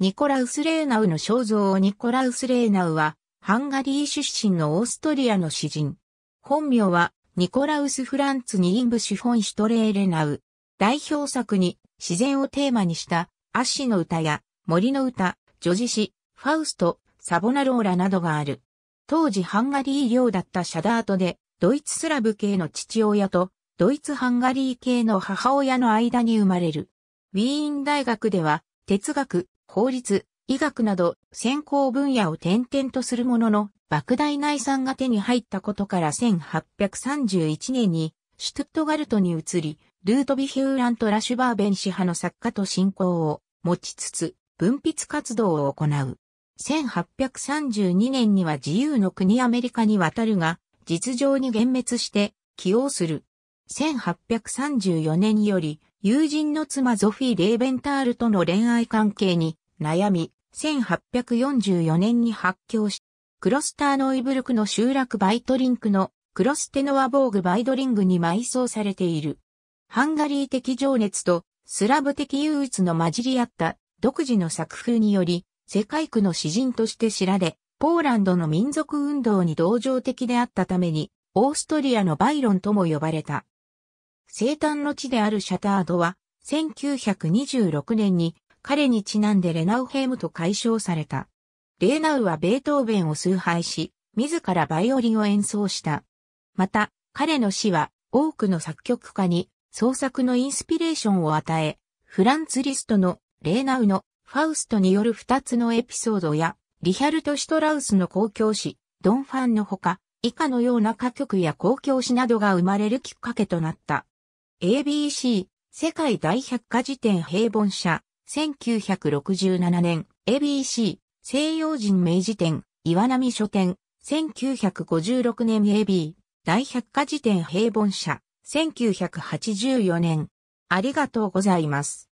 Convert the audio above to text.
ニコラウス・レーナウの肖像をニコラウス・レーナウは、ハンガリー出身のオーストリアの詩人。本名は、ニコラウス・フランツ・ニーンブシュフォン・シュトレーレナウ。代表作に、自然をテーマにした、アッシの歌や、森の歌、女子詩、ファウスト、サボナローラなどがある。当時ハンガリー領だったシャダートで、ドイツスラブ系の父親と、ドイツハンガリー系の母親の間に生まれる。ウィーン大学では、哲学、法律、医学など専攻分野を転々とするものの、莫大内産が手に入ったことから1831年にシュトゥットガルトに移り、ルートビヒューラント・ラシュバーベン氏派の作家と信仰を持ちつつ、文筆活動を行う。1832年には自由の国アメリカに渡るが、実情に幻滅して起用する。1834年より友人の妻ゾフィー・レーベンタールとの恋愛関係に悩み、1844年に発狂し、クロスターノイブルクの集落バイトリンクのクロステノアボーグバイドリングに埋葬されている。ハンガリー的情熱とスラブ的憂鬱の混じり合った独自の作風により、世界区の詩人として知られ、ポーランドの民族運動に同情的であったために、オーストリアのバイロンとも呼ばれた。生誕の地であるシャタードは、1926年に彼にちなんでレナウヘムと解消された。レーナウはベートーベンを崇拝し、自らバイオリンを演奏した。また、彼の死は多くの作曲家に創作のインスピレーションを与え、フランツ・リストのレーナウのファウストによる二つのエピソードや、リヒャルト・シュトラウスの公共詩、ドン・ファンのほか、以下のような歌曲や公共詩などが生まれるきっかけとなった。ABC 世界大百科事典平凡社1967年 ABC 西洋人名辞典岩波書店1956年 AB 大百科事典平凡社1984年ありがとうございます。